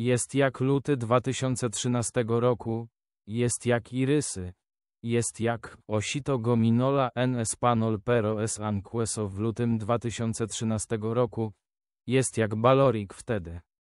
Jest jak luty 2013 roku, jest jak irysy, jest jak Osito Gominola en Espanol pero es anqueso w lutym 2013 roku, jest jak Balorik wtedy.